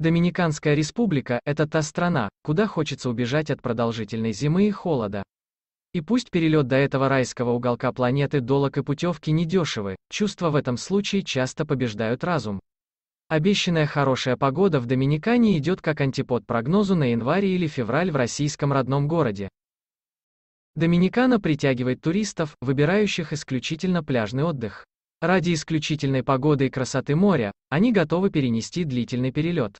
Доминиканская республика – это та страна, куда хочется убежать от продолжительной зимы и холода. И пусть перелет до этого райского уголка планеты долог и путевки недешевы, чувства в этом случае часто побеждают разум. Обещанная хорошая погода в Доминикане идет как антипод прогнозу на январь или февраль в российском родном городе. Доминикана притягивает туристов, выбирающих исключительно пляжный отдых. Ради исключительной погоды и красоты моря, они готовы перенести длительный перелет.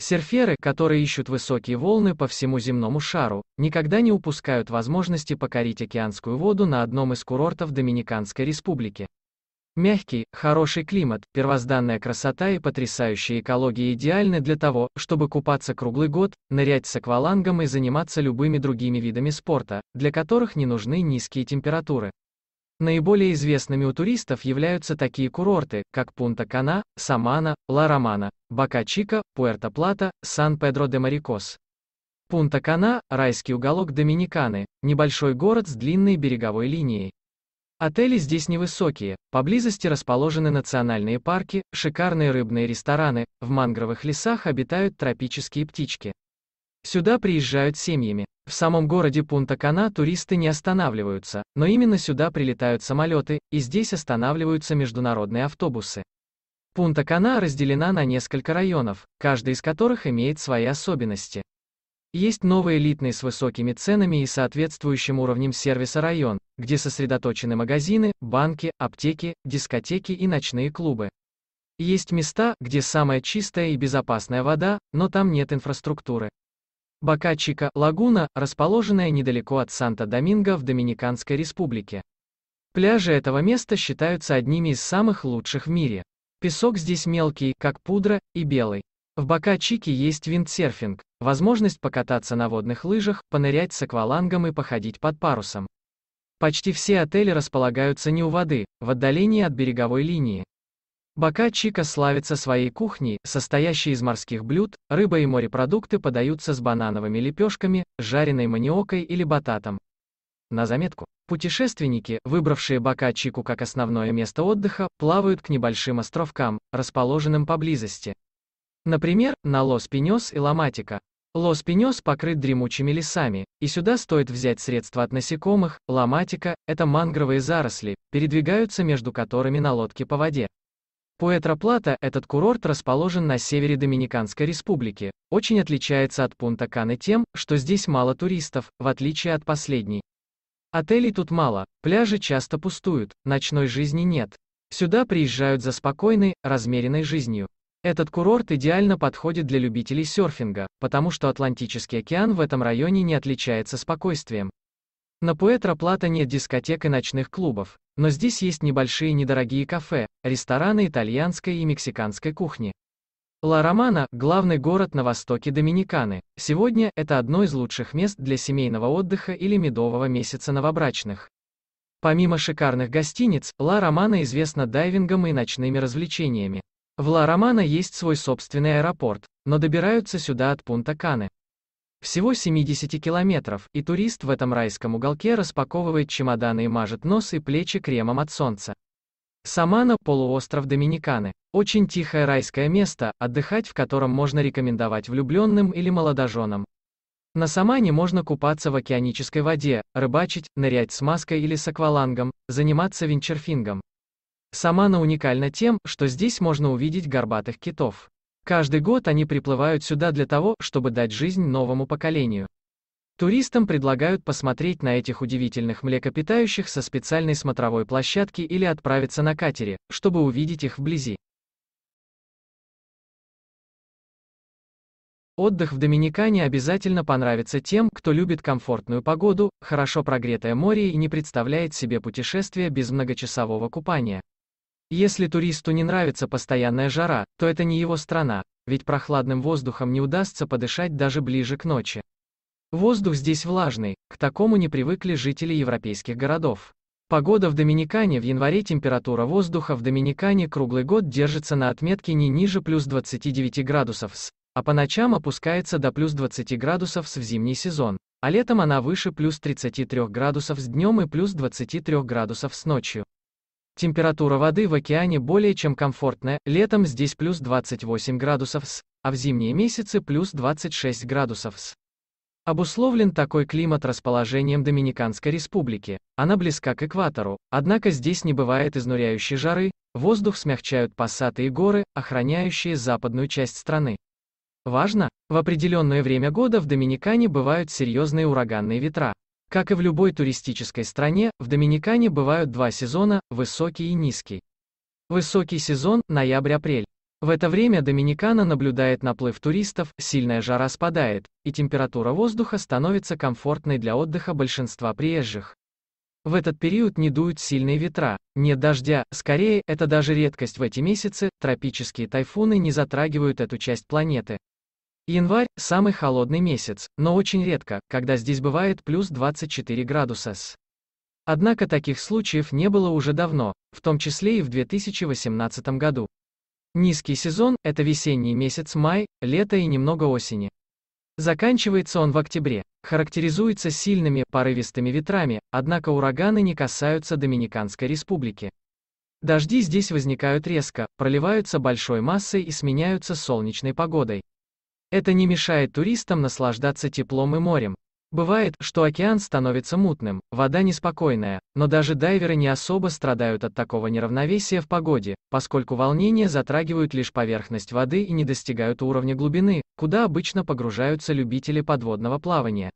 Серферы, которые ищут высокие волны по всему земному шару, никогда не упускают возможности покорить океанскую воду на одном из курортов Доминиканской республики. Мягкий, хороший климат, первозданная красота и потрясающая экология идеальны для того, чтобы купаться круглый год, нырять с аквалангом и заниматься любыми другими видами спорта, для которых не нужны низкие температуры. Наиболее известными у туристов являются такие курорты, как Пунта-Кана, Самана, Ла-Романа, Бока-Чика, Пуэрто-Плата, Сан-Педро-де-Марикос. Пунта-Кана – райский уголок Доминиканы, небольшой город с длинной береговой линией. Отели здесь невысокие, поблизости расположены национальные парки, шикарные рыбные рестораны, в мангровых лесах обитают тропические птички. Сюда приезжают семьями. В самом городе Пунта-Кана туристы не останавливаются, но именно сюда прилетают самолеты, и здесь останавливаются международные автобусы. Пунта-Кана разделена на несколько районов, каждый из которых имеет свои особенности. Есть новый элитный с высокими ценами и соответствующим уровнем сервиса район, где сосредоточены магазины, банки, аптеки, дискотеки и ночные клубы. Есть места, где самая чистая и безопасная вода, но там нет инфраструктуры. Бакачика – лагуна, расположенная недалеко от Санта-Доминго в Доминиканской республике. Пляжи этого места считаются одними из самых лучших в мире. Песок здесь мелкий, как пудра, и белый. В Бакачике есть виндсерфинг, возможность покататься на водных лыжах, понырять с аквалангом и походить под парусом. Почти все отели располагаются не у воды, в отдалении от береговой линии, Бока Чика славится своей кухней, состоящей из морских блюд, рыба и морепродукты подаются с банановыми лепешками, жареной маниокой или бататом. На заметку. Путешественники, выбравшие Бока Чику как основное место отдыха, плавают к небольшим островкам, расположенным поблизости. Например, на лос пенес и Ламатика. лос пенес покрыт дремучими лесами, и сюда стоит взять средства от насекомых, Ламатика – это мангровые заросли, передвигаются между которыми на лодке по воде. Пуэтро-Плата, этот курорт расположен на севере Доминиканской республики, очень отличается от Пунта-Каны тем, что здесь мало туристов, в отличие от последней. Отелей тут мало, пляжи часто пустуют, ночной жизни нет. Сюда приезжают за спокойной, размеренной жизнью. Этот курорт идеально подходит для любителей серфинга, потому что Атлантический океан в этом районе не отличается спокойствием. На Пуэтро-Плата нет дискотек и ночных клубов, но здесь есть небольшие недорогие кафе, рестораны итальянской и мексиканской кухни. Ла-Романа – главный город на востоке Доминиканы. Сегодня это одно из лучших мест для семейного отдыха или медового месяца новобрачных. Помимо шикарных гостиниц, Ла-Романа известна дайвингом и ночными развлечениями. В Ла-Романа есть свой собственный аэропорт, но добираются сюда от Пунта-Каны. Всего 70 километров, и турист в этом райском уголке распаковывает чемоданы и мажет нос и плечи кремом от солнца. Самана – полуостров Доминиканы. Очень тихое райское место, отдыхать в котором можно рекомендовать влюбленным или молодоженам. На Самане можно купаться в океанической воде, рыбачить, нырять с маской или с аквалангом, заниматься винчерфингом. Самана уникальна тем, что здесь можно увидеть горбатых китов. Каждый год они приплывают сюда для того, чтобы дать жизнь новому поколению. Туристам предлагают посмотреть на этих удивительных млекопитающих со специальной смотровой площадки или отправиться на катере, чтобы увидеть их вблизи. Отдых в Доминикане обязательно понравится тем, кто любит комфортную погоду, хорошо прогретое море и не представляет себе путешествия без многочасового купания. Если туристу не нравится постоянная жара, то это не его страна, ведь прохладным воздухом не удастся подышать даже ближе к ночи. Воздух здесь влажный, к такому не привыкли жители европейских городов. Погода в Доминикане в январе температура воздуха в Доминикане круглый год держится на отметке не ниже плюс 29 градусов с, а по ночам опускается до плюс 20 градусов с в зимний сезон, а летом она выше плюс 33 градусов с днем и плюс 23 градусов с ночью. Температура воды в океане более чем комфортная, летом здесь плюс 28 градусов С, а в зимние месяцы плюс 26 градусов С. Обусловлен такой климат расположением Доминиканской республики. Она близка к экватору, однако здесь не бывает изнуряющей жары, воздух смягчают пассаты и горы, охраняющие западную часть страны. Важно, в определенное время года в Доминикане бывают серьезные ураганные ветра. Как и в любой туристической стране, в Доминикане бывают два сезона, высокий и низкий. Высокий сезон – ноябрь-апрель. В это время Доминикана наблюдает наплыв туристов, сильная жара спадает, и температура воздуха становится комфортной для отдыха большинства приезжих. В этот период не дуют сильные ветра, нет дождя, скорее, это даже редкость в эти месяцы, тропические тайфуны не затрагивают эту часть планеты. Январь – самый холодный месяц, но очень редко, когда здесь бывает плюс 24 градуса Однако таких случаев не было уже давно, в том числе и в 2018 году. Низкий сезон – это весенний месяц май, лето и немного осени. Заканчивается он в октябре. Характеризуется сильными, порывистыми ветрами, однако ураганы не касаются Доминиканской республики. Дожди здесь возникают резко, проливаются большой массой и сменяются солнечной погодой. Это не мешает туристам наслаждаться теплом и морем. Бывает, что океан становится мутным, вода неспокойная, но даже дайверы не особо страдают от такого неравновесия в погоде, поскольку волнения затрагивают лишь поверхность воды и не достигают уровня глубины, куда обычно погружаются любители подводного плавания.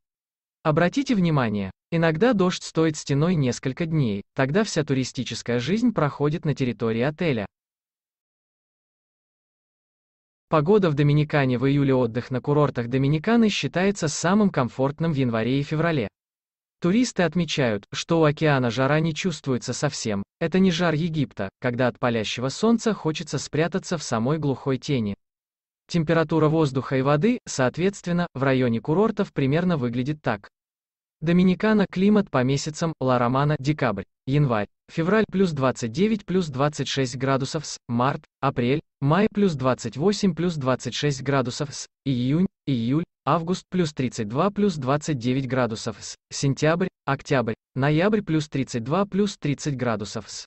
Обратите внимание, иногда дождь стоит стеной несколько дней, тогда вся туристическая жизнь проходит на территории отеля, Погода в Доминикане в июле отдых на курортах Доминиканы считается самым комфортным в январе и феврале. Туристы отмечают, что у океана жара не чувствуется совсем, это не жар Египта, когда от палящего солнца хочется спрятаться в самой глухой тени. Температура воздуха и воды, соответственно, в районе курортов примерно выглядит так. Доминикана климат по месяцам, Ла Романа, декабрь, январь, февраль плюс 29 плюс 26 градусов с, март, апрель, май плюс 28 плюс 26 градусов с, июнь, июль, август плюс 32 плюс 29 градусов с, сентябрь, октябрь, ноябрь плюс 32 плюс 30 градусов с.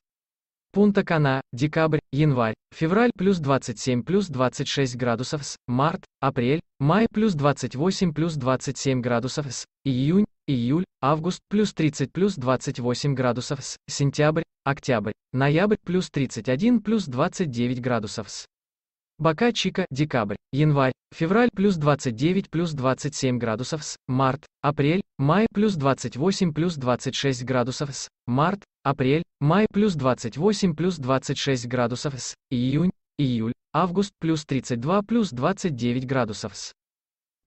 Пунта Кана, декабрь, январь, февраль плюс 27 плюс 26 градусов с, март, апрель, май плюс 28 плюс 27 градусов с, июнь, июль, август плюс 30 плюс 28 градусов с, сентябрь, октябрь, ноябрь плюс 31 плюс 29 градусов с. Бока-Чика, декабрь, январь, февраль плюс 29 плюс 27 градусов с, март, апрель, май плюс 28 плюс 26 градусов с, март, апрель, май плюс 28 плюс 26 градусов с, июнь, июль, август плюс 32 плюс 29 градусов с.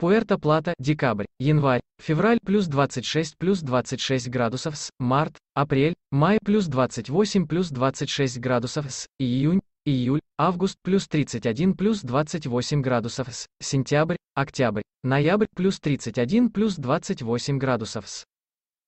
Пуэрто-Плата, декабрь, январь, февраль плюс 26 плюс 26 градусов с, март, апрель, май плюс 28 плюс 26 градусов с, июнь, июль, август плюс 31 плюс 28 градусов с, сентябрь, октябрь, ноябрь плюс 31 плюс 28 градусов с.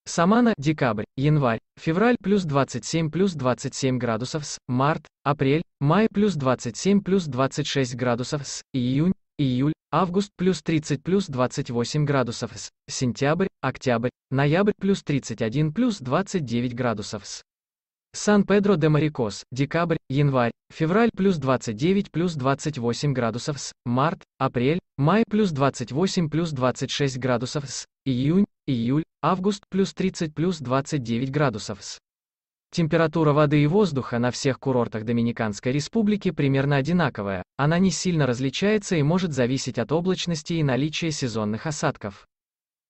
Самана, декабрь, январь, февраль плюс 27 плюс 27 градусов с, март, апрель, май плюс 27 плюс 26 градусов с, июнь, июль, август плюс 30 плюс 28 градусов с, сентябрь, октябрь, ноябрь плюс 31 плюс 29 градусов с. Сан-Педро де Марикос, декабрь, январь, февраль плюс 29 плюс 28 градусов с, март, апрель, май плюс 28 плюс 26 градусов с, июнь, июль, август плюс 30 плюс 29 градусов с. Температура воды и воздуха на всех курортах Доминиканской Республики примерно одинаковая, она не сильно различается и может зависеть от облачности и наличия сезонных осадков.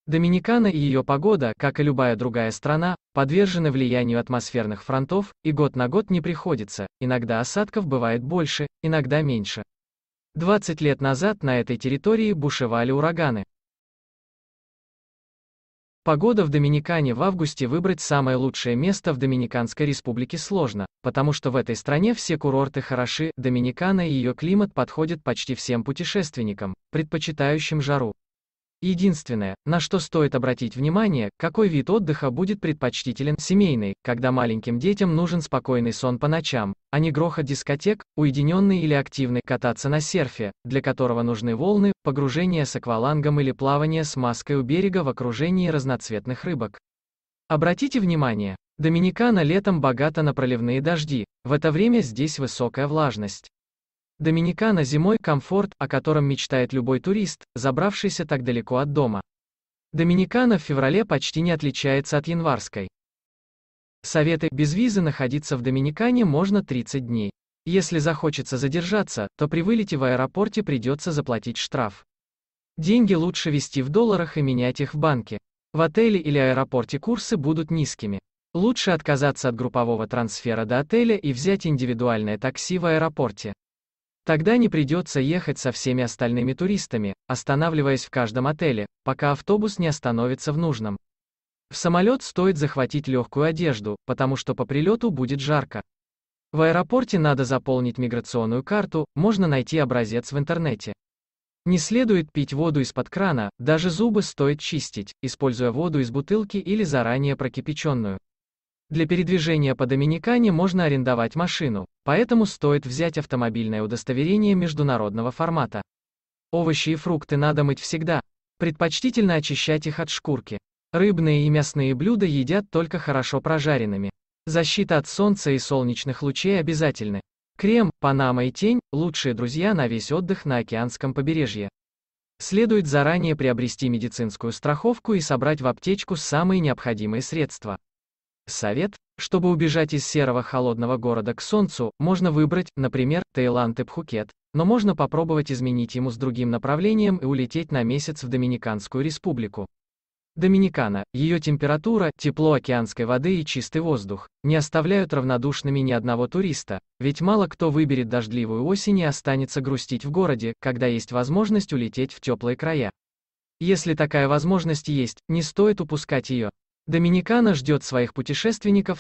Доминикана и ее погода, как и любая другая страна, подвержены влиянию атмосферных фронтов, и год на год не приходится, иногда осадков бывает больше, иногда меньше. 20 лет назад на этой территории бушевали ураганы. Погода в Доминикане в августе выбрать самое лучшее место в Доминиканской республике сложно, потому что в этой стране все курорты хороши, Доминикана и ее климат подходят почти всем путешественникам, предпочитающим жару. Единственное, на что стоит обратить внимание, какой вид отдыха будет предпочтителен семейный, когда маленьким детям нужен спокойный сон по ночам, а не грохот дискотек, уединенный или активный кататься на серфе, для которого нужны волны, погружение с аквалангом или плавание с маской у берега в окружении разноцветных рыбок. Обратите внимание, Доминикана летом богата на проливные дожди, в это время здесь высокая влажность. Доминикана зимой комфорт, о котором мечтает любой турист, забравшийся так далеко от дома. Доминикана в феврале почти не отличается от январской. Советы без визы находиться в Доминикане можно 30 дней. Если захочется задержаться, то при вылете в аэропорте придется заплатить штраф. Деньги лучше вести в долларах и менять их в банке. В отеле или аэропорте курсы будут низкими. Лучше отказаться от группового трансфера до отеля и взять индивидуальное такси в аэропорте. Тогда не придется ехать со всеми остальными туристами, останавливаясь в каждом отеле, пока автобус не остановится в нужном. В самолет стоит захватить легкую одежду, потому что по прилету будет жарко. В аэропорте надо заполнить миграционную карту, можно найти образец в интернете. Не следует пить воду из-под крана, даже зубы стоит чистить, используя воду из бутылки или заранее прокипяченную. Для передвижения по Доминикане можно арендовать машину, поэтому стоит взять автомобильное удостоверение международного формата. Овощи и фрукты надо мыть всегда. Предпочтительно очищать их от шкурки. Рыбные и мясные блюда едят только хорошо прожаренными. Защита от солнца и солнечных лучей обязательны. Крем, Панама и тень – лучшие друзья на весь отдых на океанском побережье. Следует заранее приобрести медицинскую страховку и собрать в аптечку самые необходимые средства. Совет, чтобы убежать из серого холодного города к солнцу, можно выбрать, например, Таиланд и Пхукет, но можно попробовать изменить ему с другим направлением и улететь на месяц в Доминиканскую республику. Доминикана, ее температура, тепло океанской воды и чистый воздух, не оставляют равнодушными ни одного туриста, ведь мало кто выберет дождливую осень и останется грустить в городе, когда есть возможность улететь в теплые края. Если такая возможность есть, не стоит упускать ее. Доминикана ждет своих путешественников